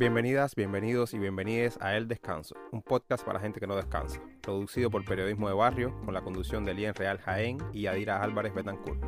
Bienvenidas, bienvenidos y bienvenidas a El Descanso, un podcast para gente que no descansa, producido por Periodismo de Barrio, con la conducción de Lien Real Jaén y Adira Álvarez Betancourt.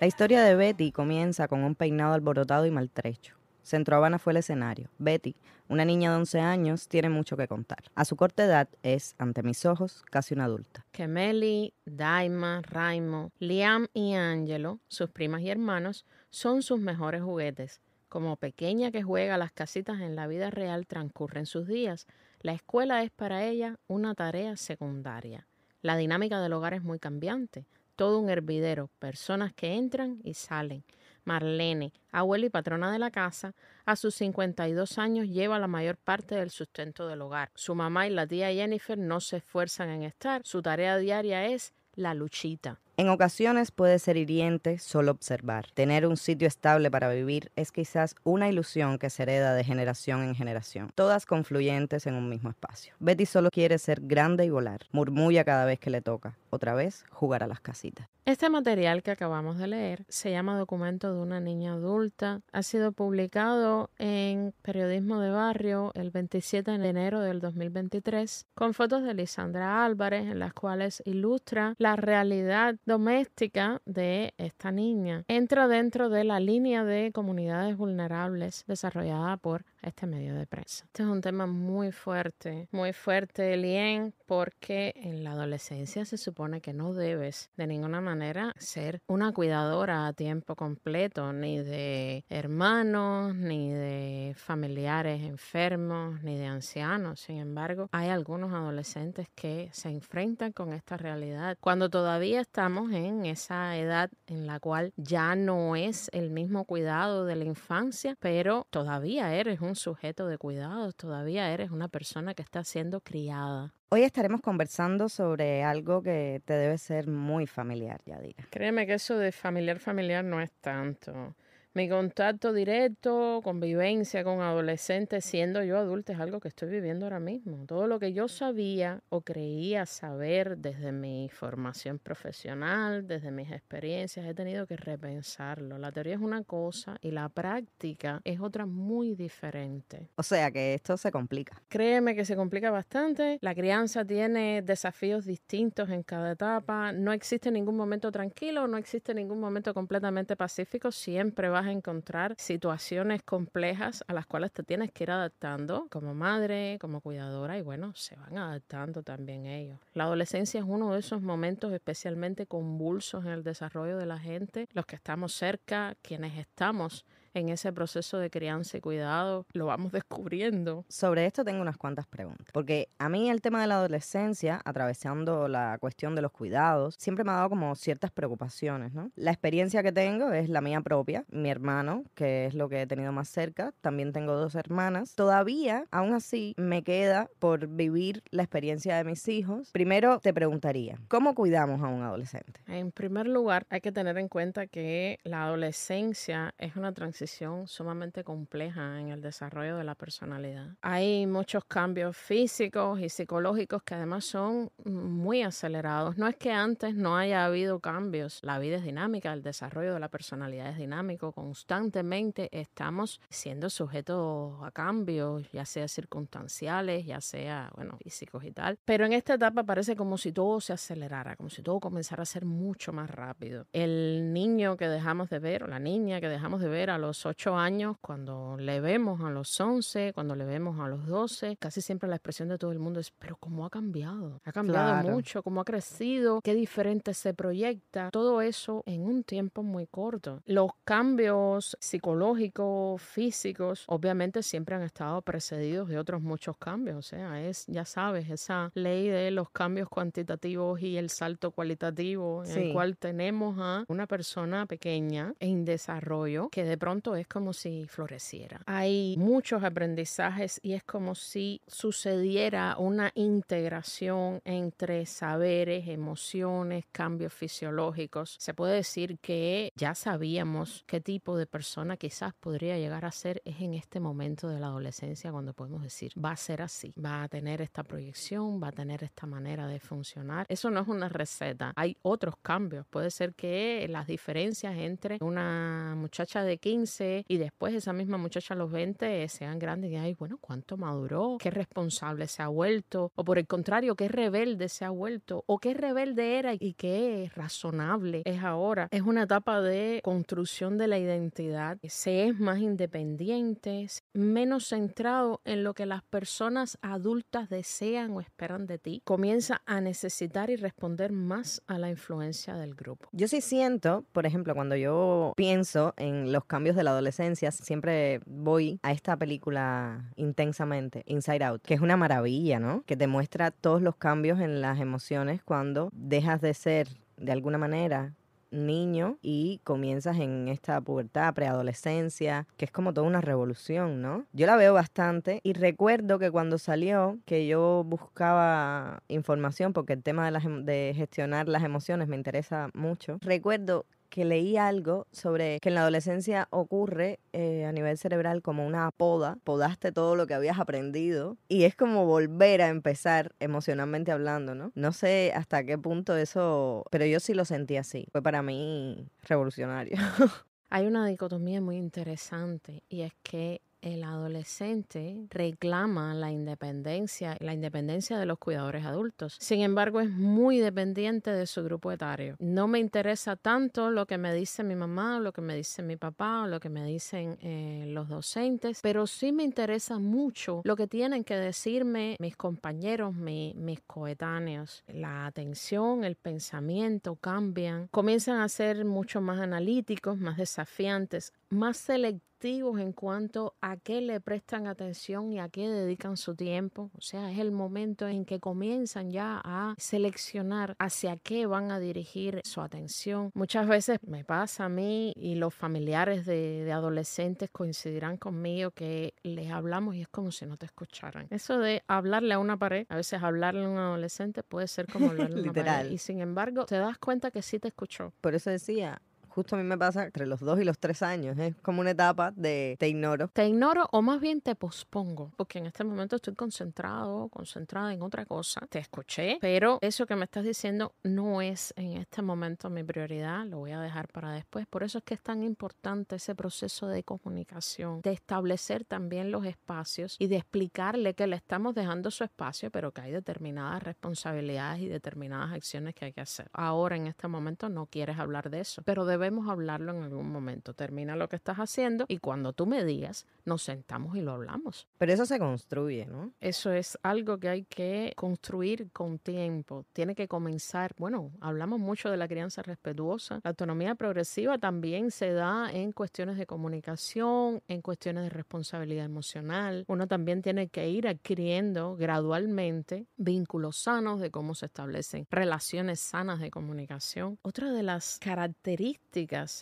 La historia de Betty comienza con un peinado alborotado y maltrecho. Centro Habana fue el escenario. Betty, una niña de 11 años, tiene mucho que contar. A su corta edad es, ante mis ojos, casi una adulta. Kemeli, Daima, Raimo, Liam y Angelo, sus primas y hermanos, son sus mejores juguetes. Como pequeña que juega las casitas en la vida real transcurren sus días. La escuela es para ella una tarea secundaria. La dinámica del hogar es muy cambiante. Todo un hervidero, personas que entran y salen. Marlene, abuela y patrona de la casa, a sus 52 años lleva la mayor parte del sustento del hogar. Su mamá y la tía Jennifer no se esfuerzan en estar. Su tarea diaria es la luchita. En ocasiones puede ser hiriente solo observar. Tener un sitio estable para vivir es quizás una ilusión que se hereda de generación en generación, todas confluyentes en un mismo espacio. Betty solo quiere ser grande y volar, murmulla cada vez que le toca otra vez jugar a las casitas. Este material que acabamos de leer se llama Documento de una niña adulta. Ha sido publicado en Periodismo de Barrio el 27 de enero del 2023 con fotos de Lisandra Álvarez en las cuales ilustra la realidad doméstica de esta niña. Entra dentro de la línea de comunidades vulnerables desarrollada por este medio de prensa. Este es un tema muy fuerte, muy fuerte, Lien, porque en la adolescencia se supone que no debes de ninguna manera ser una cuidadora a tiempo completo, ni de hermanos, ni de familiares enfermos, ni de ancianos. Sin embargo, hay algunos adolescentes que se enfrentan con esta realidad cuando todavía estamos en esa edad en la cual ya no es el mismo cuidado de la infancia, pero todavía eres un sujeto de cuidados, todavía eres una persona que está siendo criada. Hoy estaremos conversando sobre algo que te debe ser muy familiar, ya Yadira. Créeme que eso de familiar, familiar no es tanto. Mi contacto directo, convivencia con adolescentes, siendo yo adulta, es algo que estoy viviendo ahora mismo. Todo lo que yo sabía o creía saber desde mi formación profesional, desde mis experiencias, he tenido que repensarlo. La teoría es una cosa y la práctica es otra muy diferente. O sea que esto se complica. Créeme que se complica bastante. La crianza tiene desafíos distintos en cada etapa. No existe ningún momento tranquilo, no existe ningún momento completamente pacífico. Siempre va a encontrar situaciones complejas a las cuales te tienes que ir adaptando como madre, como cuidadora y bueno, se van adaptando también ellos. La adolescencia es uno de esos momentos especialmente convulsos en el desarrollo de la gente, los que estamos cerca, quienes estamos en ese proceso de crianza y cuidado, lo vamos descubriendo. Sobre esto tengo unas cuantas preguntas, porque a mí el tema de la adolescencia, atravesando la cuestión de los cuidados, siempre me ha dado como ciertas preocupaciones, ¿no? La experiencia que tengo es la mía propia, mi hermano, que es lo que he tenido más cerca, también tengo dos hermanas. Todavía, aún así, me queda por vivir la experiencia de mis hijos. Primero te preguntaría, ¿cómo cuidamos a un adolescente? En primer lugar, hay que tener en cuenta que la adolescencia es una transición sumamente compleja en el desarrollo de la personalidad. Hay muchos cambios físicos y psicológicos que además son muy acelerados. No es que antes no haya habido cambios. La vida es dinámica, el desarrollo de la personalidad es dinámico. Constantemente estamos siendo sujetos a cambios, ya sea circunstanciales, ya sea, bueno, físicos y tal. Pero en esta etapa parece como si todo se acelerara, como si todo comenzara a ser mucho más rápido. El niño que dejamos de ver o la niña que dejamos de ver a los ocho años, cuando le vemos a los once, cuando le vemos a los doce, casi siempre la expresión de todo el mundo es, pero ¿cómo ha cambiado? Ha cambiado mucho, ¿cómo ha crecido? ¿Qué diferente se proyecta? Todo eso en un tiempo muy corto. Los cambios psicológicos, físicos, obviamente siempre han estado precedidos de otros muchos cambios. O sea, es, ya sabes, esa ley de los cambios cuantitativos y el salto cualitativo, en el cual tenemos a una persona pequeña en desarrollo que de pronto es como si floreciera. Hay muchos aprendizajes y es como si sucediera una integración entre saberes, emociones, cambios fisiológicos. Se puede decir que ya sabíamos qué tipo de persona quizás podría llegar a ser es en este momento de la adolescencia cuando podemos decir va a ser así, va a tener esta proyección, va a tener esta manera de funcionar. Eso no es una receta, hay otros cambios. Puede ser que las diferencias entre una muchacha de 15 y después esa misma muchacha a los 20 sean grandes y ay, bueno, ¿cuánto maduró? ¿Qué responsable se ha vuelto? O por el contrario, ¿qué rebelde se ha vuelto? ¿O qué rebelde era y qué razonable es ahora? Es una etapa de construcción de la identidad. Se es más independiente, menos centrado en lo que las personas adultas desean o esperan de ti. Comienza a necesitar y responder más a la influencia del grupo. Yo sí siento, por ejemplo, cuando yo pienso en los cambios de la adolescencia, siempre voy a esta película intensamente, Inside Out, que es una maravilla, ¿no? Que te muestra todos los cambios en las emociones cuando dejas de ser de alguna manera niño y comienzas en esta pubertad, preadolescencia, que es como toda una revolución, ¿no? Yo la veo bastante y recuerdo que cuando salió, que yo buscaba información porque el tema de, las, em, de gestionar las emociones me interesa mucho, recuerdo que leí algo sobre que en la adolescencia ocurre eh, a nivel cerebral como una poda, podaste todo lo que habías aprendido y es como volver a empezar emocionalmente hablando, ¿no? No sé hasta qué punto eso, pero yo sí lo sentí así, fue para mí revolucionario. Hay una dicotomía muy interesante y es que el adolescente reclama la independencia, la independencia de los cuidadores adultos. Sin embargo, es muy dependiente de su grupo etario. No me interesa tanto lo que me dice mi mamá, lo que me dice mi papá, lo que me dicen eh, los docentes, pero sí me interesa mucho lo que tienen que decirme mis compañeros, mis coetáneos. La atención, el pensamiento cambian, comienzan a ser mucho más analíticos, más desafiantes, más selectivos en cuanto a qué le prestan atención y a qué dedican su tiempo. O sea, es el momento en que comienzan ya a seleccionar hacia qué van a dirigir su atención. Muchas veces me pasa a mí y los familiares de, adolescentes coincidirán conmigo que les hablamos y es como si no te escucharan. Eso de hablarle a una pared, a veces hablarle a un adolescente puede ser como hablarle a una Literal. pared. Y sin embargo, te das cuenta que sí te escuchó. Por eso decía, justo a mí me pasa entre los dos y los tres años. Es como una etapa de te ignoro. Te ignoro o más bien te pospongo, porque en este momento estoy concentrado, concentrada en otra cosa. Te escuché, pero eso que me estás diciendo no es en este momento mi prioridad, lo voy a dejar para después. Por eso es que es tan importante ese proceso de comunicación, de establecer también los espacios y de explicarle que le estamos dejando su espacio, pero que hay determinadas responsabilidades y determinadas acciones que hay que hacer. Ahora en este momento no quieres hablar de eso, pero de debemos hablarlo en algún momento. Termina lo que estás haciendo y cuando tú me digas, nos sentamos y lo hablamos. Pero eso se construye, ¿no? Eso es algo que hay que construir con tiempo. Tiene que comenzar, bueno, hablamos mucho de la crianza respetuosa. La autonomía progresiva también se da en cuestiones de comunicación, en cuestiones de responsabilidad emocional. Uno también tiene que ir adquiriendo gradualmente vínculos sanos de cómo se establecen relaciones sanas de comunicación. Otra de las características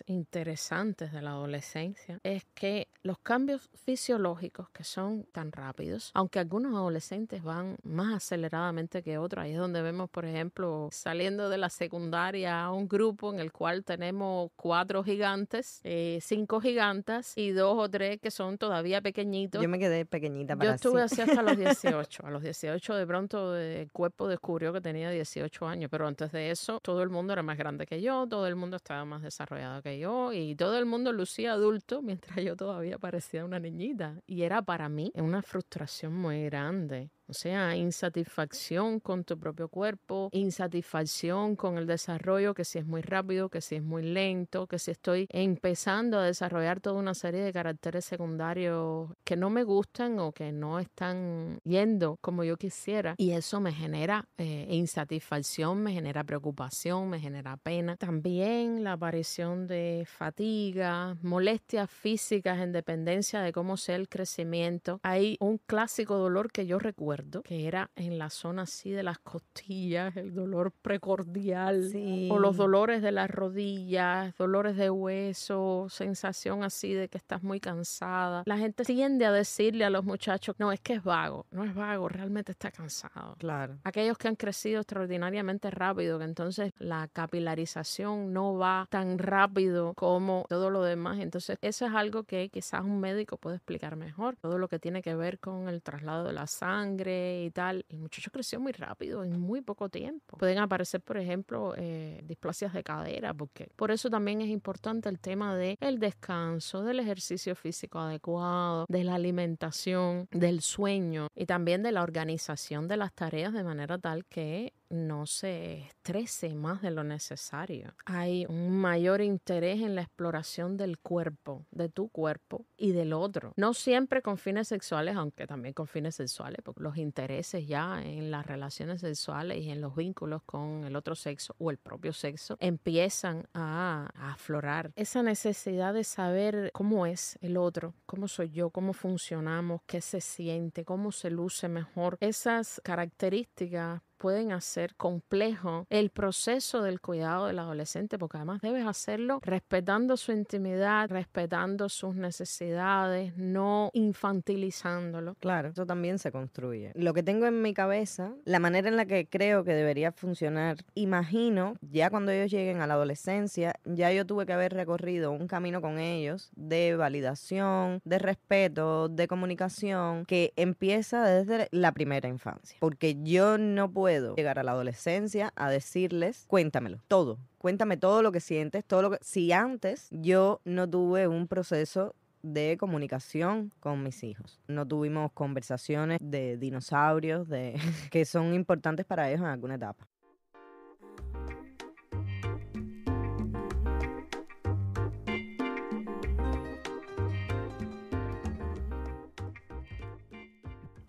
interesantes de la adolescencia es que los cambios fisiológicos que son tan rápidos, aunque algunos adolescentes van más aceleradamente que otros, ahí es donde vemos, por ejemplo, saliendo de la secundaria a un grupo en el cual tenemos cuatro gigantes, eh, cinco gigantas y dos o tres que son todavía pequeñitos. Yo me quedé pequeñita para Yo estuve así hasta los 18. A los 18 de pronto el cuerpo descubrió que tenía 18 años, pero antes de eso todo el mundo era más grande que yo, todo el mundo estaba más desarrollado desarrollado que yo y todo el mundo lucía adulto mientras yo todavía parecía una niñita. Y era para mí una frustración muy grande o sea, insatisfacción con tu propio cuerpo, insatisfacción con el desarrollo, que si es muy rápido, que si es muy lento, que si estoy empezando a desarrollar toda una serie de caracteres secundarios que no me gustan o que no están yendo como yo quisiera. Y eso me genera eh, insatisfacción, me genera preocupación, me genera pena. También la aparición de fatiga, molestias físicas en dependencia de cómo sea el crecimiento. Hay un clásico dolor que yo recuerdo que era en la zona así de las costillas, el dolor precordial o los dolores de las rodillas, dolores de hueso, sensación así de que estás muy cansada. La gente tiende a decirle a los muchachos, no, es que es vago, no es vago, realmente está cansado. Claro. Aquellos que han crecido extraordinariamente rápido, que entonces la capilarización no va tan rápido como todo lo demás. Entonces, eso es algo que quizás un médico puede explicar mejor. Todo lo que tiene que ver con el traslado de la sangre, y tal. El muchacho creció muy rápido, en muy poco tiempo. Pueden aparecer, por ejemplo, eh, displasias de cadera, porque por eso también es importante el tema del el descanso, del ejercicio físico adecuado, de la alimentación, del sueño y también de la organización de las tareas de manera tal que no se estrese más de lo necesario. Hay un mayor interés en la exploración del cuerpo, de tu cuerpo y del otro. No siempre con fines sexuales, aunque también con fines sexuales, porque los intereses ya en las relaciones sexuales y en los vínculos con el otro sexo o el propio sexo empiezan a, aflorar. Esa necesidad de saber cómo es el otro, cómo soy yo, cómo funcionamos, qué se siente, cómo se luce mejor. Esas características pueden hacer complejo el proceso del cuidado del adolescente, porque además debes hacerlo respetando su intimidad, respetando sus necesidades, no infantilizándolo. Claro, eso también se construye. Lo que tengo en mi cabeza, la manera en la que creo que debería funcionar, imagino, ya cuando ellos lleguen a la adolescencia, ya yo tuve que haber recorrido un camino con ellos de validación, de respeto, de comunicación, que empieza desde la primera infancia, porque yo no puedo llegar a la adolescencia a decirles, cuéntamelo, todo, cuéntame todo lo que sientes, todo lo que... Si antes yo no tuve un proceso de comunicación con mis hijos. No tuvimos conversaciones de dinosaurios, de que son importantes para ellos en alguna etapa.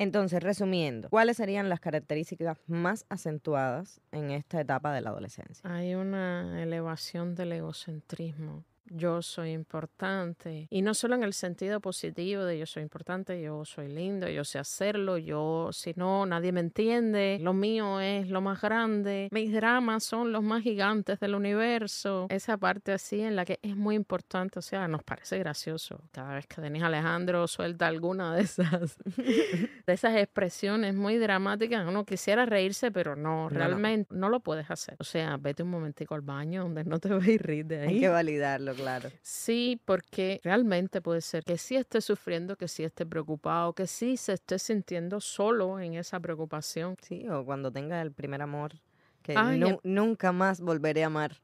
Entonces, resumiendo, ¿cuáles serían las características más acentuadas en esta etapa de la adolescencia? Hay una elevación del egocentrismo yo soy importante. Y no solo en el sentido positivo de yo soy importante, yo soy lindo, yo sé hacerlo, yo si no, nadie me entiende, lo mío es lo más grande, mis dramas son los más gigantes del universo. Esa parte así en la que es muy importante, o sea, nos parece gracioso. Cada vez que Denis Alejandro suelta alguna de esas, de esas expresiones muy dramáticas, uno quisiera reírse, pero no, realmente no, lo puedes hacer. O sea, vete un momentico al baño donde no te voy y de ahí. Hay que validarlo. Sí, porque realmente puede ser que sí esté sufriendo, que sí esté preocupado, que sí se esté sintiendo solo en esa preocupación. Sí, o cuando tenga el primer amor que em nunca más volveré a amar.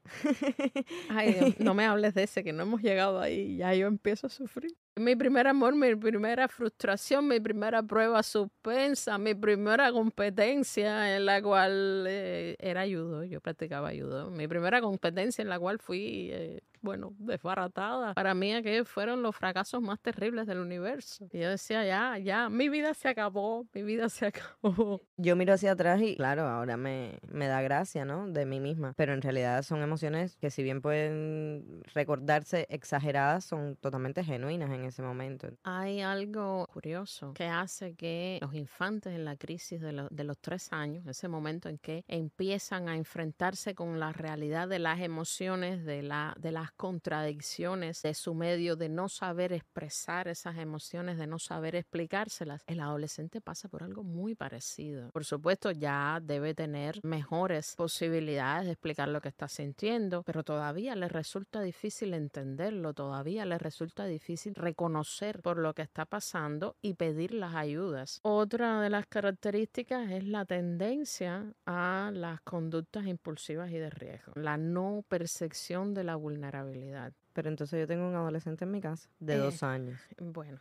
Ay, em, no me hables de ese, que no hemos llegado ahí, ya yo empiezo a sufrir mi primer amor, mi primera frustración, mi primera prueba suspensa, mi primera competencia en la cual eh, era ayudo, yo practicaba ayudo. mi primera competencia en la cual fui, eh, bueno, desbaratada. Para mí aquellos fueron los fracasos más terribles del universo. Y yo decía, ya, ya, mi vida se acabó, mi vida se acabó. Yo miro hacia atrás y claro, ahora me, me da gracia, ¿no? De mí misma, pero en realidad son emociones que si bien pueden recordarse exageradas, son totalmente genuinas en ese momento. Hay algo curioso que hace que los infantes en la crisis de, de los tres años, ese momento en que empiezan a enfrentarse con la realidad de las emociones, de, la, de las contradicciones de su medio, de no saber expresar esas emociones, de no saber explicárselas, el adolescente pasa por algo muy parecido. Por supuesto, ya debe tener mejores posibilidades de explicar lo que está sintiendo, pero todavía le resulta difícil entenderlo, todavía le resulta difícil reconocerlo conocer por lo que está pasando y pedir las ayudas. Otra de las características es la tendencia a las conductas impulsivas y de riesgo, la no percepción de la vulnerabilidad. Pero entonces yo tengo un adolescente en mi casa de dos eh, años. Bueno.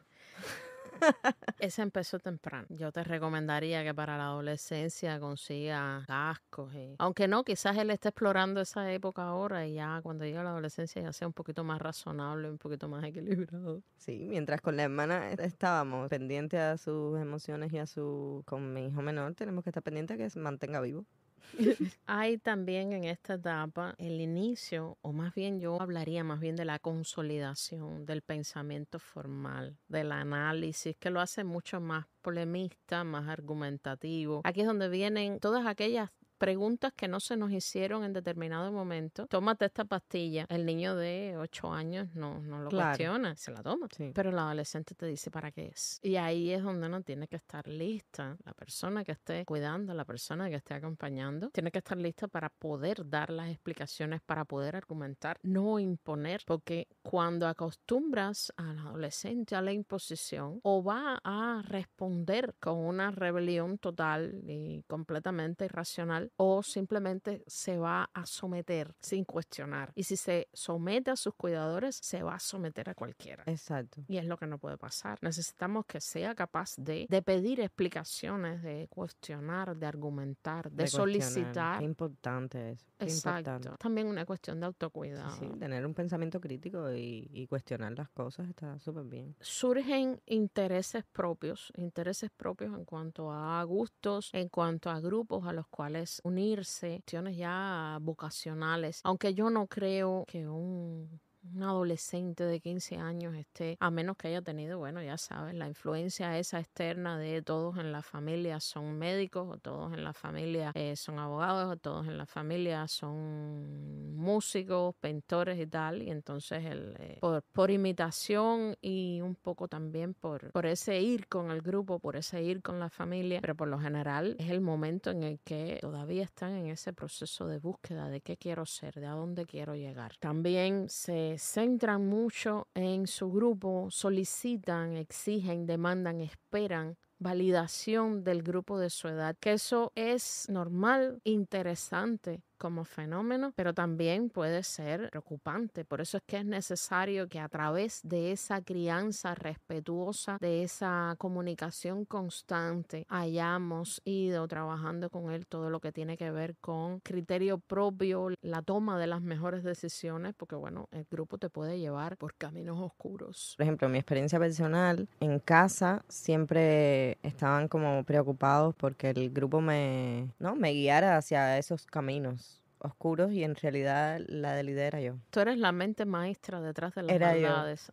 Ese empezó temprano. Yo te recomendaría que para la adolescencia consiga cascos. Eh, aunque no, quizás él esté explorando esa época ahora y ya cuando llegue a la adolescencia ya sea un poquito más razonable, un poquito más equilibrado. Sí, mientras con la hermana e-, estábamos pendientes a sus emociones y a su... Con mi hijo menor tenemos que estar pendiente a que se mantenga vivo. Hay también en esta etapa el inicio, o más bien yo hablaría más bien de la consolidación del pensamiento formal, del análisis, que lo hace mucho más polemista, más argumentativo. Aquí es donde vienen todas aquellas preguntas que no se nos hicieron en determinado momento. Tómate esta pastilla. El niño de 8 años no, lo cuestiona, se la toma. Pero el adolescente te dice para qué es. Y ahí es donde uno tiene que estar lista la persona que esté cuidando, la persona que esté acompañando. Tiene que estar lista para poder dar las explicaciones, para poder argumentar, no imponer. Porque cuando acostumbras al adolescente a la imposición, o va a responder con una rebelión total y completamente irracional, o simplemente se va a someter sin cuestionar. Y si se somete a sus cuidadores, se va a someter a cualquiera. Exacto. Y es lo que no puede pasar. Necesitamos que sea capaz de, de pedir explicaciones, de cuestionar, de argumentar, de, solicitar. es importante eso. Exacto. También una cuestión de autocuidado. Sí, tener un pensamiento crítico y, y cuestionar las cosas está súper bien. Surgen intereses propios, intereses propios en cuanto a gustos, en cuanto a grupos a los cuales unirse, cuestiones ya vocacionales, aunque yo no creo que un un adolescente de 15 años esté, a menos que haya tenido, bueno, ya sabes, la influencia esa externa de todos en la familia son médicos, o todos en la familia eh, son abogados, o todos en la familia son músicos, pintores y tal, y entonces el, eh, por, imitación y un poco también por, por ese ir con el grupo, por ese ir con la familia, pero por lo general es el momento en el que todavía están en ese proceso de búsqueda de qué quiero ser, de a dónde quiero llegar. También se centran mucho en su grupo, solicitan, exigen, demandan, esperan validación del grupo de su edad, que eso es normal, interesante, como fenómeno, pero también puede ser preocupante. Por eso es que es necesario que a través de esa crianza respetuosa, de esa comunicación constante, hayamos ido trabajando con él todo lo que tiene que ver con criterio propio, la toma de las mejores decisiones, porque bueno, el grupo te puede llevar por caminos oscuros. Por ejemplo, mi experiencia personal, en casa siempre estaban como preocupados porque el grupo me, ¿no? me guiara hacia esos caminos oscuros y en realidad la de idea era yo. Tú eres la mente maestra detrás de las era Yo,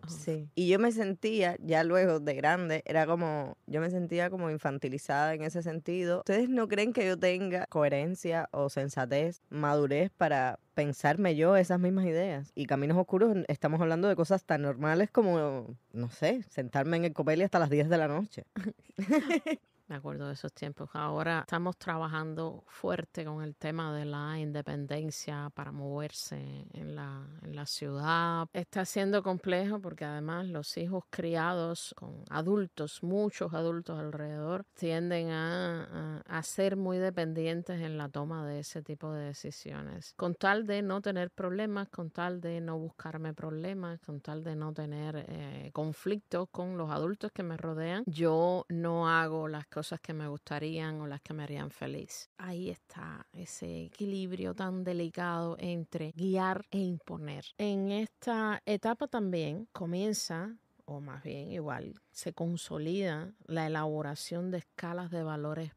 sí. Y yo me sentía, ya luego de grande, era como, yo me sentía como infantilizada en ese sentido. ¿Ustedes no creen que yo tenga coherencia o sensatez, madurez para pensarme yo esas mismas ideas? Y Caminos Oscuros estamos hablando de cosas tan normales como, no sé, sentarme en el copeli hasta las 10 de la noche. de acuerdo de esos tiempos. Ahora estamos trabajando fuerte con el tema de la independencia para moverse en la, en la ciudad. Está siendo complejo porque además los hijos criados con adultos, muchos adultos alrededor, tienden a, a, ser muy dependientes en la toma de ese tipo de decisiones. Con tal de no tener problemas, con tal de no buscarme problemas, con tal de no tener eh, conflictos con los adultos que me rodean, yo no hago las cosas que me gustarían o las que me harían feliz. Ahí está ese equilibrio tan delicado entre guiar e imponer. En esta etapa también comienza o más bien igual se consolida la elaboración de escalas de valores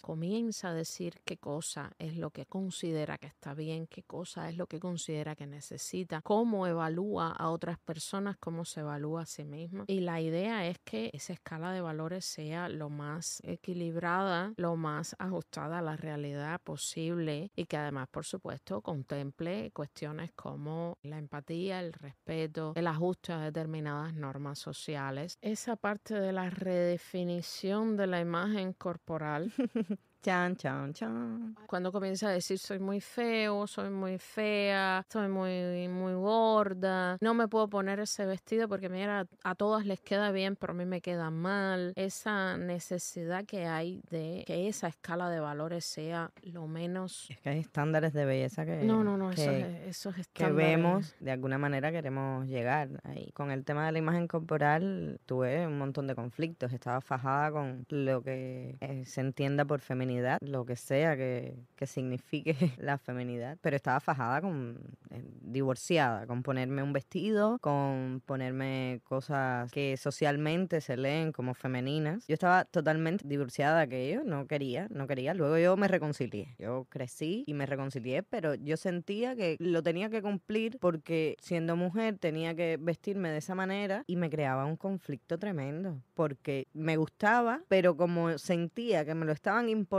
Comienza a decir qué cosa es lo que considera que está bien, qué cosa es lo que considera que necesita, cómo evalúa a otras personas, cómo se evalúa a sí misma. Y la idea es que esa escala de valores sea lo más equilibrada, lo más ajustada a la realidad posible y que además, por supuesto, contemple cuestiones como la empatía, el respeto, el ajuste a determinadas normas sociales. Esa parte de la redefinición de la imagen corporal real Chan, chan, chan. Cuando comienza a decir soy muy feo, soy muy fea, soy muy, muy gorda, no me puedo poner ese vestido porque mira, a todas les queda bien, pero a mí me queda mal. Esa necesidad que hay de que esa escala de valores sea lo menos... Es que hay estándares de belleza que... No, no, no, que, e-, Que vemos, de alguna manera queremos llegar ahí. Con el tema de la imagen corporal tuve un montón de conflictos. Estaba fajada con lo que eh, se entienda por feminismo lo que sea que, que signifique la feminidad, pero estaba fajada con, eh, divorciada, con ponerme un vestido, con ponerme cosas que socialmente se leen como femeninas. Yo estaba totalmente divorciada de aquello, no quería, no quería. Luego yo me reconcilié, yo crecí y me reconcilié, pero yo sentía que lo tenía que cumplir porque siendo mujer tenía que vestirme de esa manera y me creaba un conflicto tremendo porque me gustaba, pero como sentía que me lo estaban imponiendo,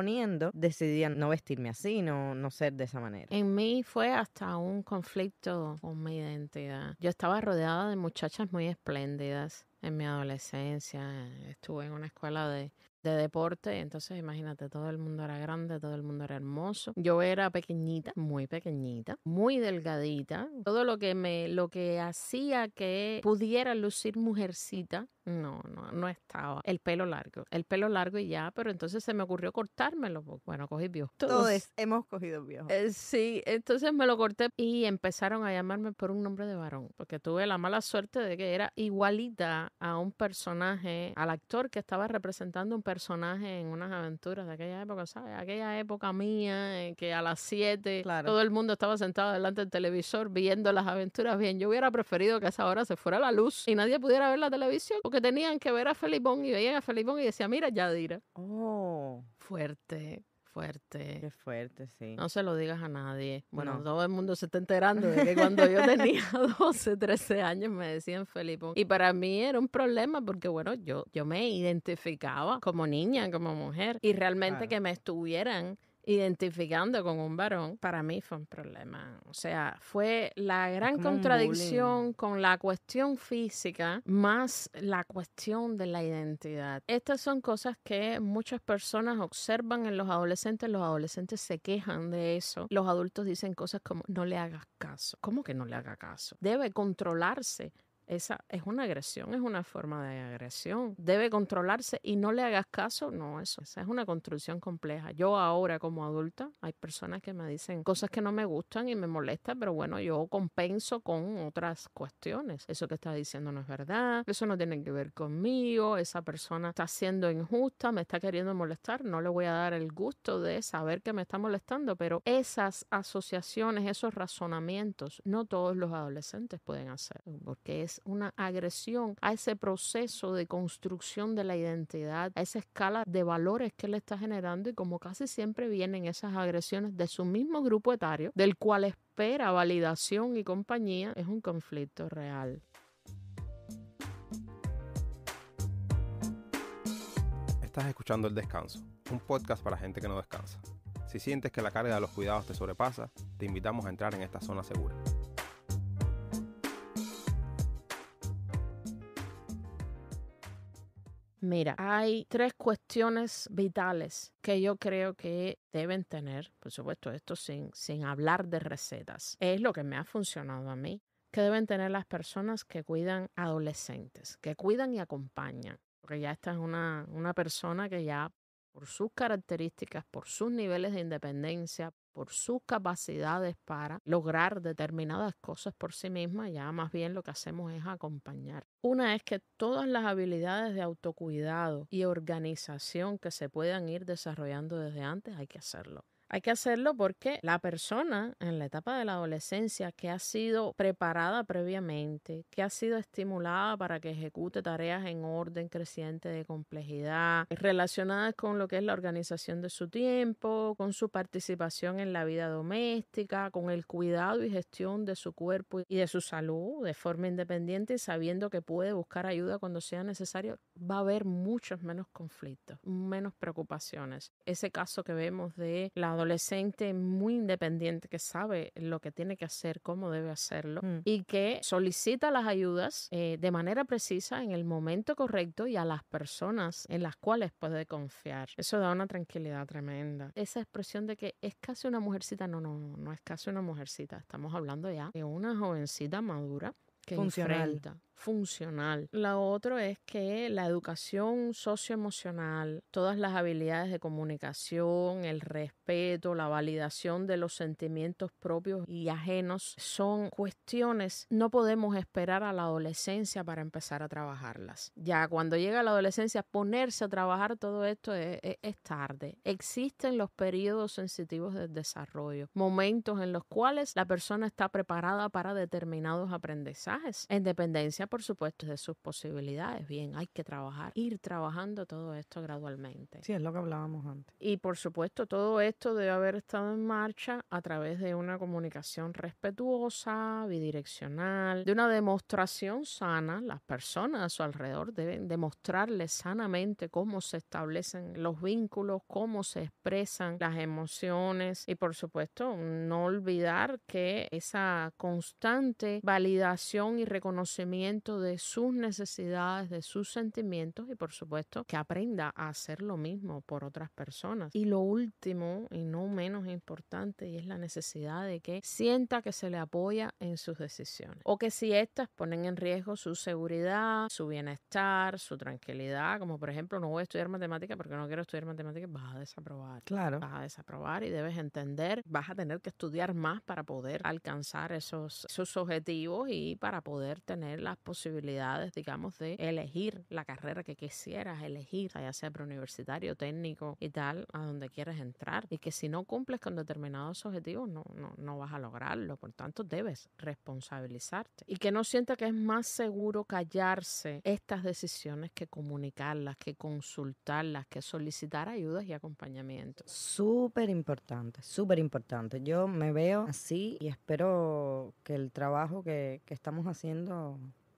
Decidían no vestirme así, no, no ser de esa manera. En mí fue hasta un conflicto con mi identidad. Yo estaba rodeada de muchachas muy espléndidas en mi adolescencia. Eh, estuve en una escuela de, de deporte, entonces imagínate, todo el mundo era grande, todo el mundo era hermoso. Yo era pequeñita, muy pequeñita, muy delgadita. Todo lo que me lo que hacía que pudiera lucir mujercita no, no, no estaba. El pelo largo. El pelo largo y ya, pero entonces se me ocurrió cortármelo. Pues, bueno, cogí viejo. Todos, hemos cogido viejo. Eh, sí, entonces me lo corté y empezaron a llamarme por un nombre de varón, porque tuve la mala suerte de que era igualita a un personaje, al actor que estaba representando un personaje en unas aventuras de aquella época, ¿sabes? Aquella época mía, en eh, que a las 7 todo el mundo estaba sentado delante del televisor viendo las aventuras bien. Yo hubiera preferido que a esa hora se fuera la luz y nadie pudiera ver la televisión que tenían que ver a Felipón y veían a Felipón y decían, mira, Yadira. Oh. Fuerte. Fuerte. Qué fuerte, sí. No se lo digas a nadie. Bueno, todo el mundo se está enterando de que cuando yo tenía 12, 13 años me decían Felipón. Y para mí era un problema porque, bueno, yo, yo me identificaba como niña, como mujer. Y realmente que me estuvieran identificando con un varón, para mí fue un problema. O sea, fue la gran contradicción con la cuestión física más la cuestión de la identidad. Estas son cosas que muchas personas observan en los adolescentes, los adolescentes se quejan de eso, los adultos dicen cosas como no le hagas caso. ¿Cómo que no le haga caso? Debe controlarse esa es una agresión, es una forma de agresión. Debe controlarse y no le hagas caso, no, eso. Esa es una construcción compleja. Yo ahora como adulta, hay personas que me dicen cosas que no me gustan y me molestan, pero bueno, yo compenso con otras cuestiones. Eso que está diciendo no es verdad, eso no tiene que ver conmigo, esa persona está siendo injusta, me está queriendo molestar, no le voy a dar el gusto de saber que me está molestando, pero esas asociaciones, esos razonamientos, no todos los adolescentes pueden hacer, porque una agresión a ese proceso de construcción de la identidad, a esa escala de valores que él está generando y como casi siempre vienen esas agresiones de su mismo grupo etario, del cual espera validación y compañía, es un conflicto real. Estás escuchando El Descanso, un podcast para gente que no descansa. Si sientes que la carga de los cuidados te sobrepasa, te invitamos a entrar en esta zona segura. Mira, hay tres cuestiones vitales que yo creo que deben tener, por supuesto, esto sin, sin hablar de recetas. Es lo que me ha funcionado a mí, que deben tener las personas que cuidan adolescentes, que cuidan y acompañan porque ya esta es una, una, persona que ya por sus características, por sus niveles de independencia, por sus capacidades para lograr determinadas cosas por sí misma, ya más bien lo que hacemos es acompañar. Una es que todas las habilidades de autocuidado y organización que se puedan ir desarrollando desde antes hay que hacerlo. Hay que hacerlo porque la persona en la etapa de la adolescencia que ha sido preparada previamente, que ha sido estimulada para que ejecute tareas en orden creciente de complejidad, relacionadas con lo que es la organización de su tiempo, con su participación en la vida doméstica, con el cuidado y gestión de su cuerpo y de su salud de forma independiente y sabiendo que puede buscar ayuda cuando sea necesario, va a haber muchos menos conflictos, menos preocupaciones. Ese caso que vemos de la adolescencia adolescente muy independiente que sabe lo que tiene que hacer, cómo debe hacerlo mm. y que solicita las ayudas eh, de manera precisa en el momento correcto y a las personas en las cuales puede confiar. Eso da una tranquilidad tremenda. Esa expresión de que es casi una mujercita, no, no, no, es casi una mujercita. Estamos hablando ya de una jovencita madura que enfrenta funcional. La otra es que la educación socioemocional, todas las habilidades de comunicación, el respeto, la validación de los sentimientos propios y ajenos son cuestiones, no podemos esperar a la adolescencia para empezar a trabajarlas. Ya cuando llega la adolescencia, ponerse a trabajar todo esto es, tarde. Existen los periodos sensitivos de desarrollo, momentos en los cuales la persona está preparada para determinados aprendizajes en dependencia por supuesto, de sus posibilidades. Bien, hay que trabajar, ir trabajando todo esto gradualmente. Sí, es lo que hablábamos antes. Y por supuesto, todo esto debe haber estado en marcha a través de una comunicación respetuosa, bidireccional, de una demostración sana. Las personas a su alrededor deben demostrarles sanamente cómo se establecen los vínculos, cómo se expresan las emociones y por supuesto no olvidar que esa constante validación y reconocimiento de sus necesidades, de sus sentimientos y por supuesto que aprenda a hacer lo mismo por otras personas. Y lo último y no menos importante y es la necesidad de que sienta que se le apoya en sus decisiones o que si éstas ponen en riesgo su seguridad, su bienestar, su tranquilidad, como por ejemplo no voy a estudiar matemática porque no quiero estudiar matemática, vas a desaprobar. Claro. Vas a desaprobar y debes entender, vas a tener que estudiar más para poder alcanzar esos, esos objetivos y para poder tener las posibilidades, digamos, de elegir la carrera que quisieras elegir, ya sea preuniversitario, técnico y tal, a donde quieras entrar. Y que si no cumples con determinados objetivos, no, no, no vas a lograrlo. Por tanto, debes responsabilizarte. Y que no sienta que es más seguro callarse estas decisiones que comunicarlas, que consultarlas, que solicitar ayudas y acompañamiento. Súper importante, súper importante. Yo me veo así y espero que el trabajo que, que estamos haciendo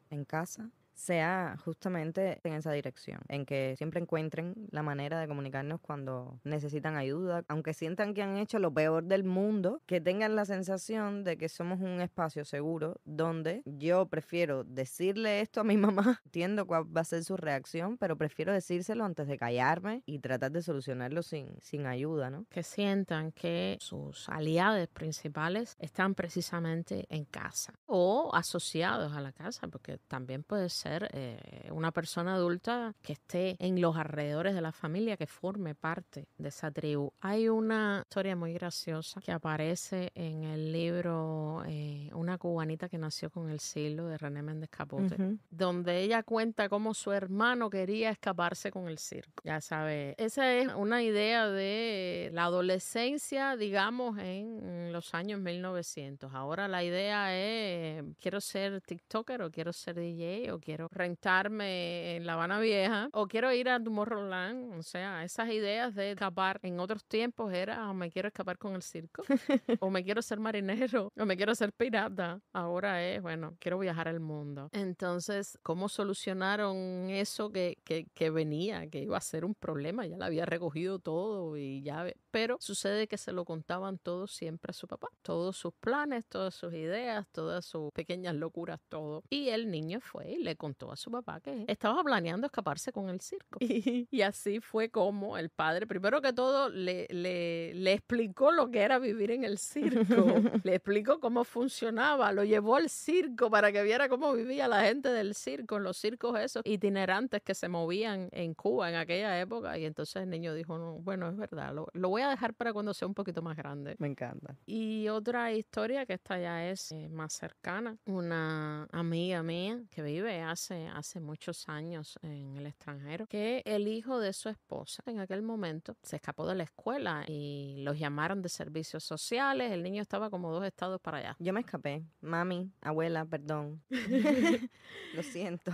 en casa sea justamente en esa dirección, en que siempre encuentren la manera de comunicarnos cuando necesitan ayuda, aunque sientan que han hecho lo peor del mundo, que tengan la sensación de que somos un espacio seguro donde yo prefiero decirle esto a mi mamá, entiendo cuál va a ser su reacción, pero prefiero decírselo antes de callarme y tratar de solucionarlo sin, sin ayuda, ¿no? Que sientan que sus aliados principales están precisamente en casa o asociados a la casa, porque también puede ser eh, una persona adulta que esté en los alrededores de la familia, que forme parte de esa tribu. Hay una historia muy graciosa que aparece en el libro eh, Una cubanita que nació con el siglo de René Méndez Capote, donde ella cuenta cómo su hermano quería escaparse con el circo. Ya sabes, esa es una idea de la adolescencia, digamos, en los años 1900. Ahora la idea es, quiero ser TikToker o quiero ser DJ o quiero quiero rentarme en La Habana Vieja o quiero ir a Tomorrowland. O sea, esas ideas de escapar en otros tiempos era me quiero escapar con el circo o me quiero ser marinero o me quiero ser pirata. Ahora es, bueno, quiero viajar al mundo. Entonces, ¿cómo solucionaron eso que, que, venía, que iba a ser un problema? Ya la había recogido todo y ya... Pero sucede que se lo contaban todo siempre a su papá. Todos sus planes, todas sus ideas, todas sus pequeñas locuras, todo. Y el niño fue y le contó a su papá que estaba planeando escaparse con el circo. Y, así fue como el padre, primero que todo, le, le, explicó lo que era vivir en el circo, le explicó cómo funcionaba, lo llevó al circo para que viera cómo vivía la gente del circo, en los circos esos itinerantes que se movían en Cuba en aquella época. Y entonces el niño dijo, bueno, es verdad, lo, voy a dejar para cuando sea un poquito más grande. Me encanta. Y otra historia que esta ya es eh, más cercana, una amiga mía que vive a hace, muchos años en el extranjero, que el hijo de su esposa en aquel momento se escapó de la escuela y los llamaron de servicios sociales. El niño estaba como dos estados para allá. Yo me escapé. Mami, abuela, perdón. Lo siento.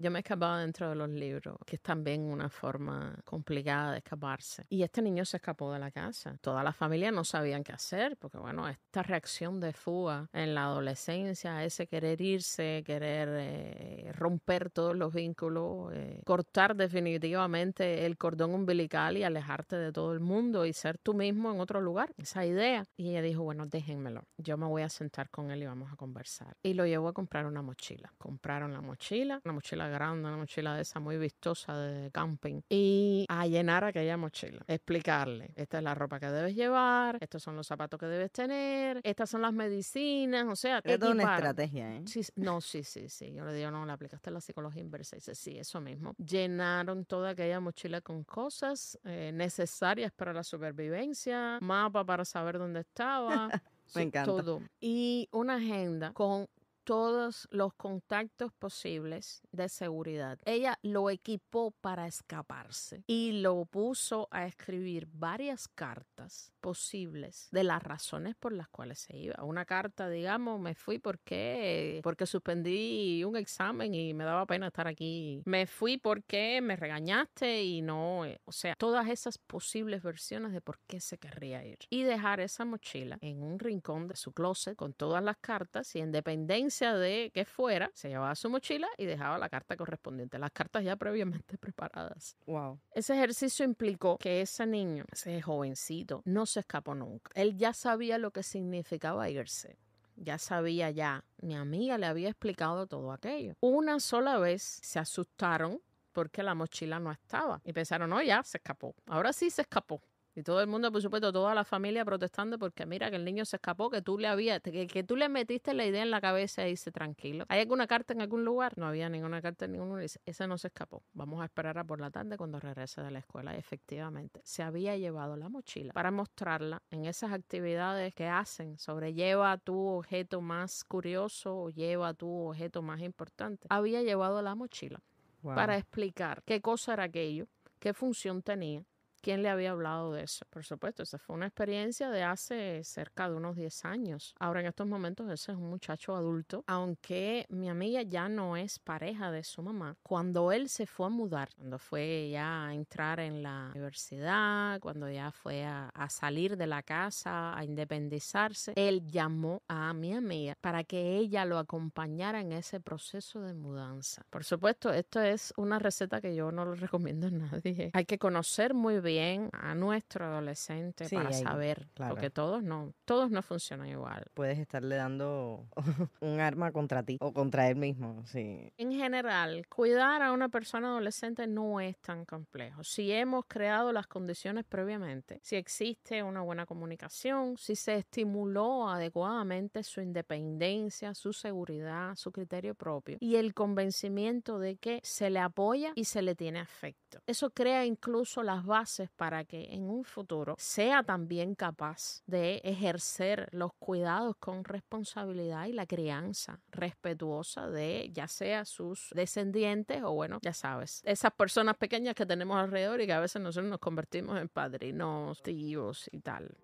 Yo me escapaba dentro de los libros, que es también una forma complicada de escaparse. Y este niño se escapó de la casa. Toda la familia no sabían qué hacer, porque bueno, esta reacción de fuga en la adolescencia, ese querer irse, querer eh, romper todos los vínculos, eh, cortar definitivamente el cordón umbilical y alejarte de todo el mundo y ser tú mismo en otro lugar, esa idea. Y ella dijo, bueno, déjenmelo, yo me voy a sentar con él y vamos a conversar. Y lo llevó a comprar una mochila. Compraron la mochila, una mochila grande, una mochila de esa muy vistosa de camping, y a llenar aquella mochila, explicarle, esta es la ropa que debes llevar, estos son los zapatos que debes tener, estas son las medicinas, o sea, es toda una estrategia, ¿eh? no, sí, sí, sí, yo le digo, no, le aplicaste la psicología inversa, y dice, sí, eso mismo. Llenaron toda aquella mochila con cosas eh, necesarias para la supervivencia, mapa para saber dónde estaba. Me encanta. Todo. Y una agenda con todos los contactos posibles de seguridad. Ella lo equipó para escaparse y lo puso a escribir varias cartas posibles de las razones por las cuales se iba. Una carta, digamos, me fui porque porque suspendí un examen y me daba pena estar aquí. Me fui porque me regañaste y no, eh". o sea, todas esas posibles versiones de por qué se querría ir y dejar esa mochila en un rincón de su closet con todas las cartas y en dependencia de que fuera, se llevaba su mochila y dejaba la carta correspondiente, las cartas ya previamente preparadas. Wow. Ese ejercicio implicó que ese niño, ese jovencito, no se escapó nunca. Él ya sabía lo que significaba irse. Ya sabía ya, mi amiga le había explicado todo aquello. Una sola vez se asustaron porque la mochila no estaba y pensaron, no, ya se escapó. Ahora sí se escapó. Y todo el mundo, por supuesto, toda la familia protestando porque mira que el niño se escapó, que tú le habías, que, que tú le metiste la idea en la cabeza y dice, tranquilo. ¿Hay alguna carta en algún lugar? No había ninguna carta en ningún Dice, ese no se escapó. Vamos a esperar a por la tarde cuando regrese de la escuela. efectivamente, se había llevado la mochila para mostrarla en esas actividades que hacen sobre lleva tu objeto más curioso o lleva tu objeto más importante. Había llevado la mochila para explicar qué cosa era aquello, qué función tenía ¿Quién le había hablado de eso? Por supuesto, esa fue una experiencia de hace cerca de unos 10 años. Ahora en estos momentos ese es un muchacho adulto, aunque mi amiga ya no es pareja de su mamá. Cuando él se fue a mudar, cuando fue ya a entrar en la universidad, cuando ya fue a, salir de la casa, a independizarse, él llamó a mi amiga para que ella lo acompañara en ese proceso de mudanza. Por supuesto, esto es una receta que yo no le recomiendo a nadie. Hay que conocer muy bien a nuestro adolescente para saber, claro. porque todos no, todos no funcionan igual. Puedes estarle dando un arma contra ti o contra él mismo, sí. En general, cuidar a una persona adolescente no es tan complejo. Si hemos creado las condiciones previamente, si existe una buena comunicación, si se estimuló adecuadamente su independencia, su seguridad, su criterio propio y el convencimiento de que se le apoya y se le tiene afecto. Eso crea incluso las bases para que en un futuro sea también capaz de ejercer los cuidados con responsabilidad y la crianza respetuosa de ya sea sus descendientes o bueno, ya sabes, esas personas pequeñas que tenemos alrededor y que a veces nosotros nos convertimos en padrinos, tíos y tal.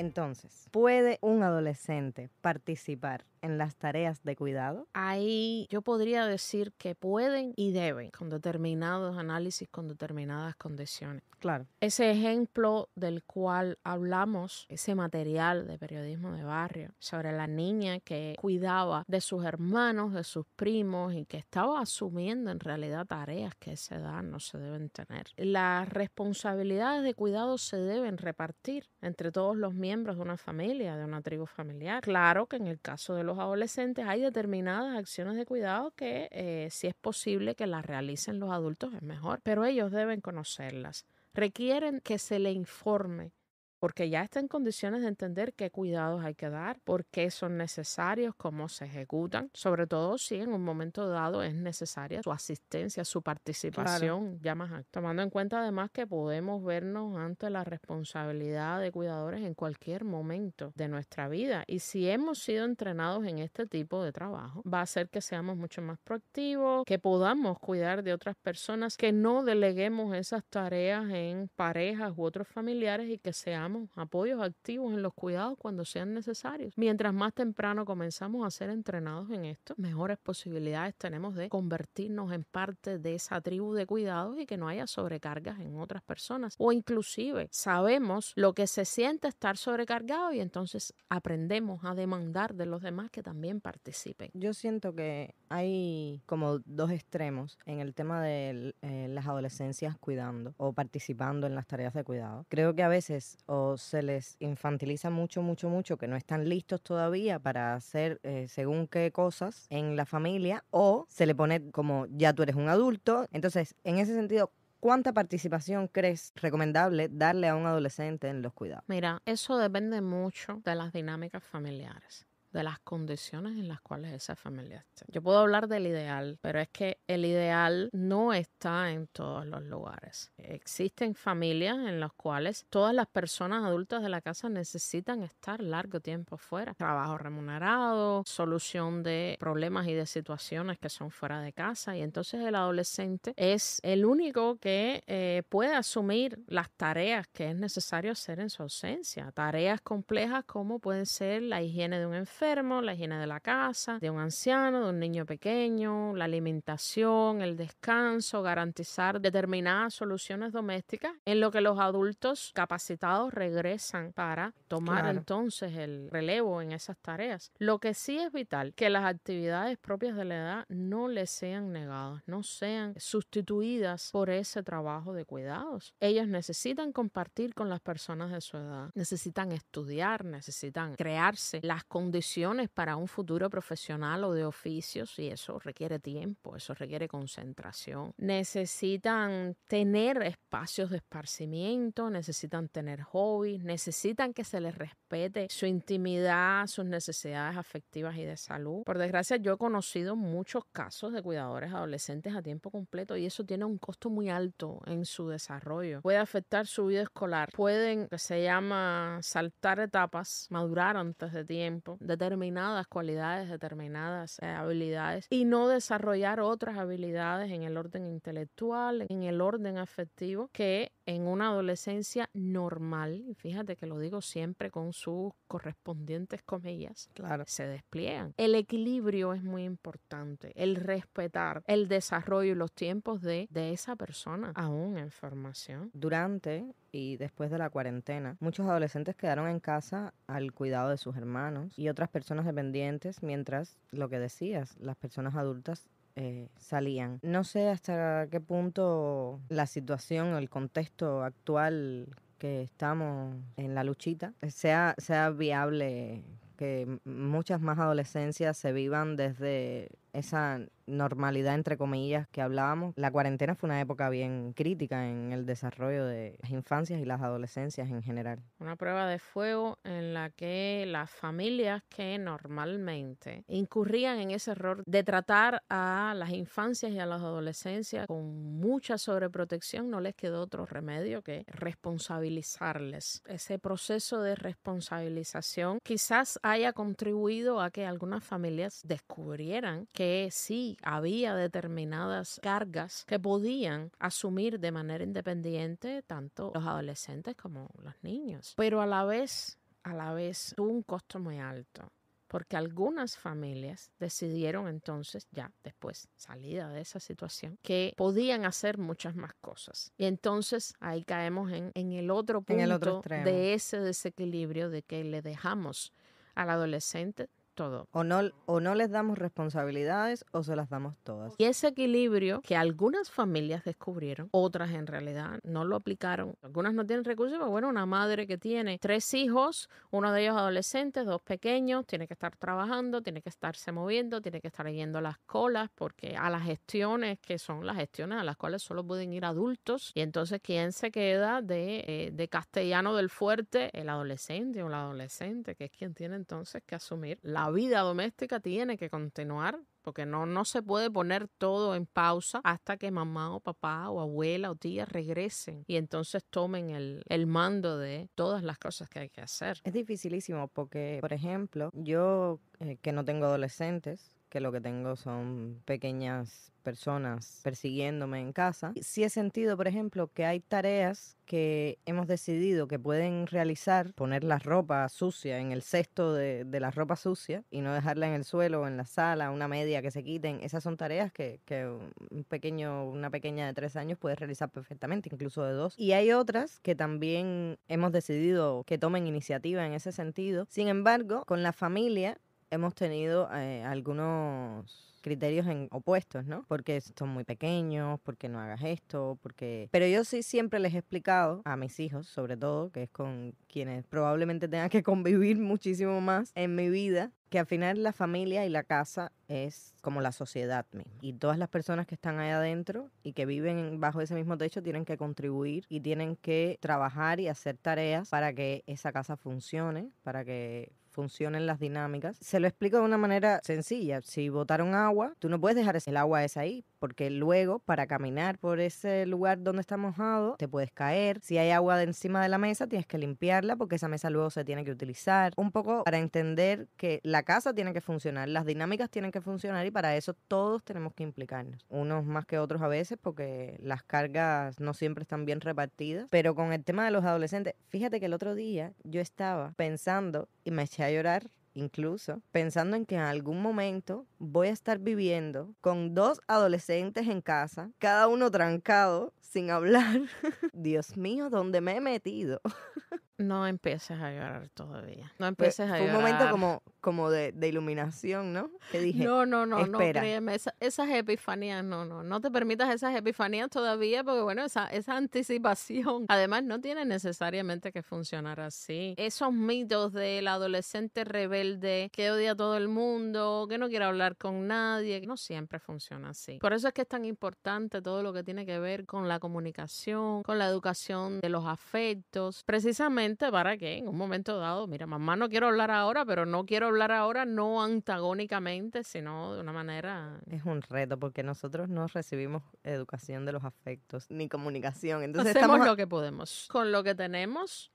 Entonces, ¿puede un adolescente participar en las tareas de cuidado? Ahí yo podría decir que pueden y deben con determinados análisis, con determinadas condiciones. Claro. Ese ejemplo del cual hablamos, ese material de periodismo de barrio sobre la niña que cuidaba de sus hermanos, de sus primos y que estaba asumiendo en realidad tareas que se esa no se deben tener. Las responsabilidades de cuidado se deben repartir entre todos los miembros miembros de una familia, de una tribu familiar. Claro que en el caso de los adolescentes hay determinadas acciones de cuidado que eh, si es posible que las realicen los adultos es mejor, pero ellos deben conocerlas. Requieren que se le informe porque ya está en condiciones de entender qué cuidados hay que dar, por qué son necesarios, cómo se ejecutan, sobre todo si en un momento dado es necesaria su asistencia, su participación, ya más tomando en cuenta además que podemos vernos ante la responsabilidad de cuidadores en cualquier momento de nuestra vida y si hemos sido entrenados en este tipo de trabajo, va a hacer que seamos mucho más proactivos, que podamos cuidar de otras personas, que no deleguemos esas tareas en parejas u otros familiares y que seamos apoyos activos en los cuidados cuando sean necesarios. Mientras más temprano comenzamos a ser entrenados en esto, mejores posibilidades tenemos de convertirnos en parte de esa tribu de cuidados y que no haya sobrecargas en otras personas. O inclusive sabemos lo que se siente estar sobrecargado y entonces aprendemos a demandar de los demás que también participen. Yo siento que hay como dos extremos en el tema de eh, las adolescencias cuidando o participando en las tareas de cuidado. Creo que a veces o se les infantiliza mucho, mucho, mucho, que no están listos todavía para hacer eh, según qué cosas en la familia, o se le pone como ya tú eres un adulto. Entonces, en ese sentido, ¿Cuánta participación crees recomendable darle a un adolescente en los cuidados? Mira, eso depende mucho de las dinámicas familiares de las condiciones en las cuales esa familia está. Yo puedo hablar del ideal, pero es que el ideal no está en todos los lugares. Existen familias en las cuales todas las personas adultas de la casa necesitan estar largo tiempo fuera. Trabajo remunerado, solución de problemas y de situaciones que son fuera de casa. Y entonces el adolescente es el único que eh, puede asumir las tareas que es necesario hacer en su ausencia. Tareas complejas como pueden ser la higiene de un enfermo, la higiene de la casa, de un anciano, de un niño pequeño, la alimentación, el descanso, garantizar determinadas soluciones domésticas en lo que los adultos capacitados regresan para tomar entonces el relevo en esas tareas. Lo que sí es vital que las actividades propias de la edad no les sean negadas, no sean sustituidas por ese trabajo de cuidados. Ellos necesitan compartir con las personas de su edad, necesitan estudiar, necesitan crearse las condiciones para un futuro profesional o de oficios y eso requiere tiempo, eso requiere concentración. Necesitan tener espacios de esparcimiento, necesitan tener hobbies, necesitan que se les respete su intimidad, sus necesidades afectivas y de salud. Por desgracia yo he conocido muchos casos de cuidadores adolescentes a tiempo completo y eso tiene un costo muy alto en su desarrollo. Puede afectar su vida escolar, pueden, se llama, saltar etapas, madurar antes de tiempo, de determinadas cualidades, determinadas eh, habilidades y no desarrollar otras habilidades en el orden intelectual, en el orden afectivo que en una adolescencia normal, fíjate que lo digo siempre con sus correspondientes comillas, claro. se despliegan. El equilibrio es muy importante, el respetar el desarrollo y los tiempos de, de esa persona aún en formación. Durante y después de la cuarentena, muchos adolescentes quedaron en casa al cuidado de sus hermanos y otras personas dependientes, mientras lo que decías, las personas adultas eh, salían. No sé hasta qué punto la situación, el contexto actual que estamos en la luchita, eh, sea, sea viable que muchas más adolescencias se vivan desde esa normalidad, entre comillas, que hablábamos. La cuarentena fue una época bien crítica en el desarrollo de las infancias y las adolescencias en general. Una prueba de fuego en la que las familias que normalmente incurrían en ese error de tratar a las infancias y a las adolescencias con mucha sobreprotección, no les quedó otro remedio que responsabilizarles. Ese proceso de responsabilización quizás haya contribuido a que algunas familias descubrieran que sí había determinadas cargas que podían asumir de manera independiente tanto los adolescentes como los niños. Pero a la vez, a la vez, tuvo un costo muy alto porque algunas familias decidieron entonces, ya después salida de esa situación, que podían hacer muchas más cosas. Y entonces ahí caemos en, el otro punto de ese desequilibrio de que le dejamos al adolescente todo. O no, o no les damos responsabilidades o se las damos todas. Y ese equilibrio que algunas familias descubrieron, otras en realidad no lo aplicaron. Algunas no tienen recursos, pero bueno, una madre que tiene tres hijos, uno de ellos adolescente, dos pequeños, tiene que estar trabajando, tiene que estarse moviendo, tiene que estar yendo las colas, porque a las gestiones, que son las gestiones a las cuales solo pueden ir adultos, y entonces quién se queda de, eh, de castellano del fuerte, el adolescente o la adolescente, que es quien tiene entonces que asumir la la vida doméstica tiene que continuar porque no, no se puede poner todo en pausa hasta que mamá o papá o abuela o tía regresen y entonces tomen el, mando de todas las cosas que hay que hacer. Es dificilísimo porque, por ejemplo, yo eh, que no tengo adolescentes, que lo que tengo son pequeñas personas persiguiéndome en casa. Si he sentido, por ejemplo, que hay tareas que hemos decidido que pueden realizar, poner la ropa sucia en el cesto de, de la ropa sucia y no dejarla en el suelo, en la sala, una media que se quiten. Esas son tareas que, que un pequeño, una pequeña de tres años puede realizar perfectamente, incluso de dos. Y hay otras que también hemos decidido que tomen iniciativa en ese sentido. Sin embargo, con la familia hemos tenido eh, algunos criterios en opuestos, ¿no? Porque son muy pequeños, porque no hagas esto, porque... Pero yo sí siempre les he explicado a mis hijos, sobre todo, que es con quienes probablemente tenga que convivir muchísimo más en mi vida, que al final la familia y la casa es como la sociedad misma. Y todas las personas que están ahí adentro y que viven bajo ese mismo techo tienen que contribuir y tienen que trabajar y hacer tareas para que esa casa funcione, para que funcionen las dinámicas. Se lo explico de una manera sencilla. Si botaron agua, tú no puedes dejar el agua es ahí, porque luego para caminar por ese lugar donde está mojado, te puedes caer. Si hay agua de encima de la mesa, tienes que limpiarla porque esa mesa luego se tiene que utilizar. Un poco para entender que la casa tiene que funcionar, las dinámicas tienen que funcionar y para eso todos tenemos que implicarnos. Unos más que otros a veces porque las cargas no siempre están bien repartidas. Pero con el tema de los adolescentes, fíjate que el otro día yo estaba pensando y me eché a llorar incluso, pensando en que en algún momento voy a estar viviendo con dos adolescentes en casa, cada uno trancado, sin hablar. Dios mío, ¿dónde me he metido? No empieces a llorar todavía. No empieces a llorar. Fue un momento como, como de, de iluminación, ¿no? Que dije. No, no, no, créeme. esas epifanías, no, no. No te permitas esas epifanías todavía, porque bueno, esa, esa anticipación. Además, no tiene necesariamente que funcionar así. Esos mitos del adolescente rebelde que odia a todo el mundo, que no quiere hablar con nadie, no siempre funciona así. Por eso es que es tan importante todo lo que tiene que ver con la comunicación, con la educación de los afectos. Precisamente para que en un momento dado, mira, mamá no quiero hablar ahora, pero no quiero hablar ahora no antagónicamente, sino de una manera... Es un reto porque nosotros no recibimos educación de los afectos ni comunicación. Entonces Hacemos lo que podemos, con lo que tenemos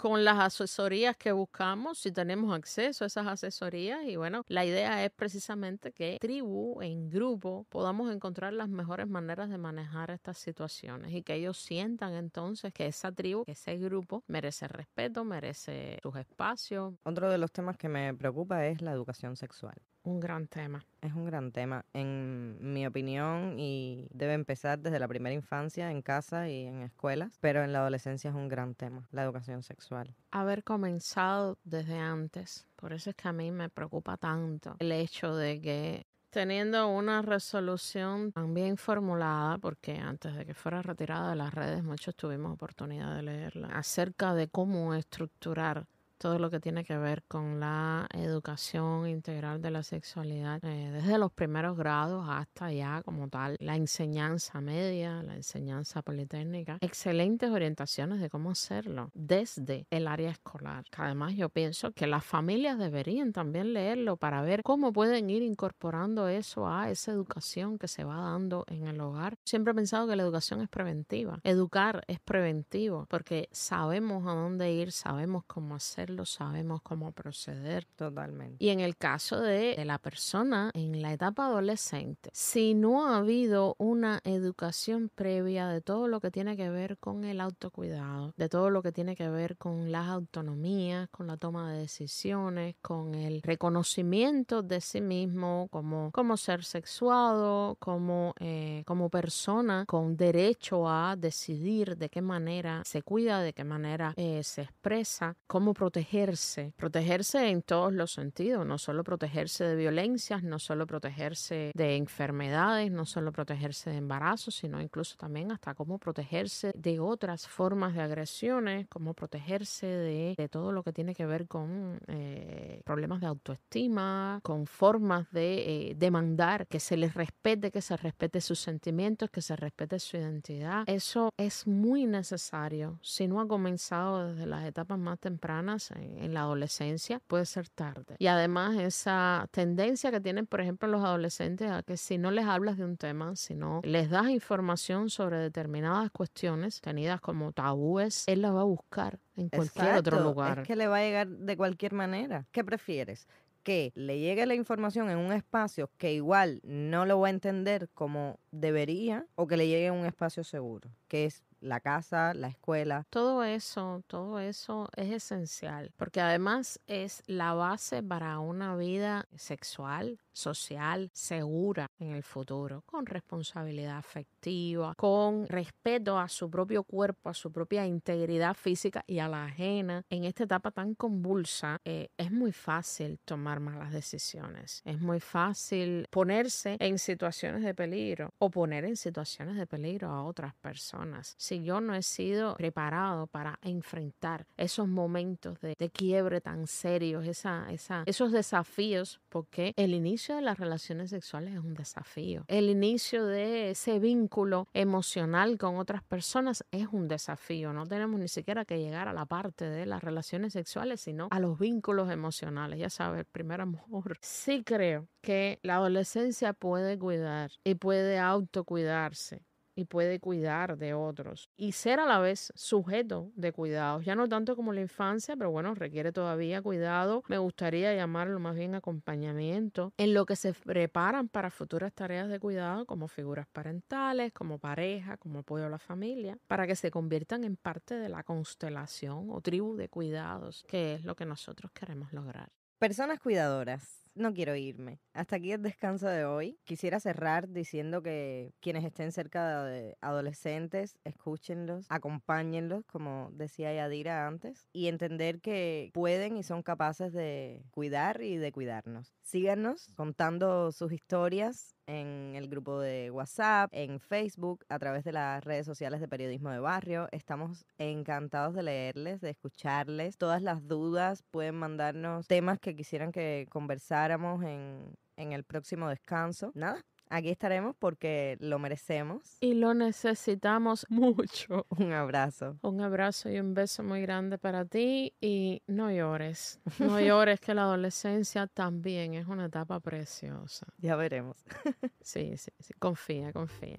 con las asesorías que buscamos, si tenemos acceso a esas asesorías. Y bueno, la idea es precisamente que tribu, en grupo, podamos encontrar las mejores maneras de manejar estas situaciones y que ellos sientan entonces que esa tribu, que ese grupo merece respeto, merece sus espacios. Otro de los temas que me preocupa es la educación sexual un gran tema. Es un gran tema, en mi opinión, y debe empezar desde la primera infancia, en casa y en escuelas, pero en la adolescencia es un gran tema, la educación sexual. Haber comenzado desde antes, por eso es que a mí me preocupa tanto el hecho de que teniendo una resolución tan bien formulada, porque antes de que fuera retirada de las redes, muchos tuvimos oportunidad de leerla, acerca de cómo estructurar todo lo que tiene que ver con la educación integral de la sexualidad, eh, desde los primeros grados hasta ya como tal, la enseñanza media, la enseñanza politécnica, excelentes orientaciones de cómo hacerlo desde el área escolar. además yo pienso que las familias deberían también leerlo para ver cómo pueden ir incorporando eso a esa educación que se va dando en el hogar. Siempre he pensado que la educación es preventiva, educar es preventivo, porque sabemos a dónde ir, sabemos cómo hacerlo lo sabemos cómo proceder. Totalmente. Y en el caso de, la persona en la etapa adolescente, si no ha habido una educación previa de todo lo que tiene que ver con el autocuidado, de todo lo que tiene que ver con las autonomías, con la toma de decisiones, con el reconocimiento de sí mismo como, como ser sexuado, como, eh, como persona con derecho a decidir de qué manera se cuida, de qué manera eh, se expresa, cómo proteger protegerse, protegerse en todos los sentidos, no solo protegerse de violencias, no solo protegerse de enfermedades, no solo protegerse de embarazos, sino incluso también hasta cómo protegerse de otras formas de agresiones, cómo protegerse de, todo lo que tiene que ver con eh, problemas de autoestima, con formas de eh, demandar que se les respete, que se respete sus sentimientos, que se respete su identidad. Eso es muy necesario. Si no ha comenzado desde las etapas más tempranas, en, la adolescencia, puede ser tarde. Y además esa tendencia que tienen, por ejemplo, los adolescentes a que si no les hablas de un tema, si no les das información sobre determinadas cuestiones tenidas como tabúes, él las va a buscar en cualquier otro lugar. Es que le va a llegar de cualquier manera. ¿Qué prefieres? que le llegue la información en un espacio que igual no lo va a entender como debería o que le llegue en un espacio seguro, que es la casa, la escuela. Todo eso, todo eso es esencial, porque además es la base para una vida sexual social segura en el futuro, con responsabilidad afectiva, con respeto a su propio cuerpo, a su propia integridad física y a la ajena. En esta etapa tan convulsa eh, es muy fácil tomar malas decisiones, es muy fácil ponerse en situaciones de peligro o poner en situaciones de peligro a otras personas. Si yo no he sido preparado para enfrentar esos momentos de, de quiebre tan serios, esa, esa, esos desafíos, porque el inicio inicio de las relaciones sexuales es un desafío. El inicio de ese vínculo emocional con otras personas es un desafío. No tenemos ni siquiera que llegar a la parte de las relaciones sexuales, sino a los vínculos emocionales. Ya sabes, el primer amor. Sí creo que la adolescencia puede cuidar y puede autocuidarse y puede cuidar de otros y ser a la vez sujeto de cuidados, ya no tanto como la infancia, pero bueno, requiere todavía cuidado, me gustaría llamarlo más bien acompañamiento, en lo que se preparan para futuras tareas de cuidado como figuras parentales, como pareja, como apoyo a la familia, para que se conviertan en parte de la constelación o tribu de cuidados, que es lo que nosotros queremos lograr. Personas cuidadoras no quiero irme. Hasta aquí el descanso de hoy. Quisiera cerrar diciendo que quienes estén cerca de adolescentes, escúchenlos, acompáñenlos, como decía Yadira antes, y entender que pueden y son capaces de cuidar y de cuidarnos. Síganos contando sus historias en el grupo de WhatsApp, en Facebook, a través de las redes sociales de Periodismo de Barrio. Estamos encantados de leerles, de escucharles. Todas las dudas pueden mandarnos temas que quisieran que conversar en, en el próximo descanso. Nada, aquí estaremos porque lo merecemos. Y lo necesitamos mucho. Un abrazo. Un abrazo y un beso muy grande para ti y no llores. No llores que la adolescencia también es una etapa preciosa. Ya veremos. sí, sí, sí. Confía, confía.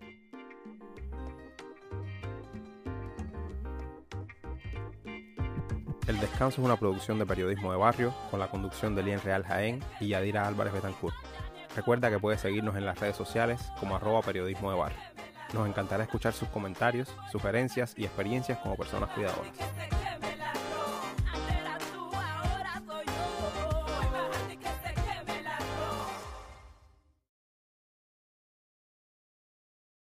El Descanso es una producción de periodismo de barrio con la conducción de Lien Real Jaén y Yadira Álvarez Betancourt. Recuerda que puedes seguirnos en las redes sociales como arroba periodismo de barrio. Nos encantará escuchar sus comentarios, sugerencias y experiencias como personas cuidadoras.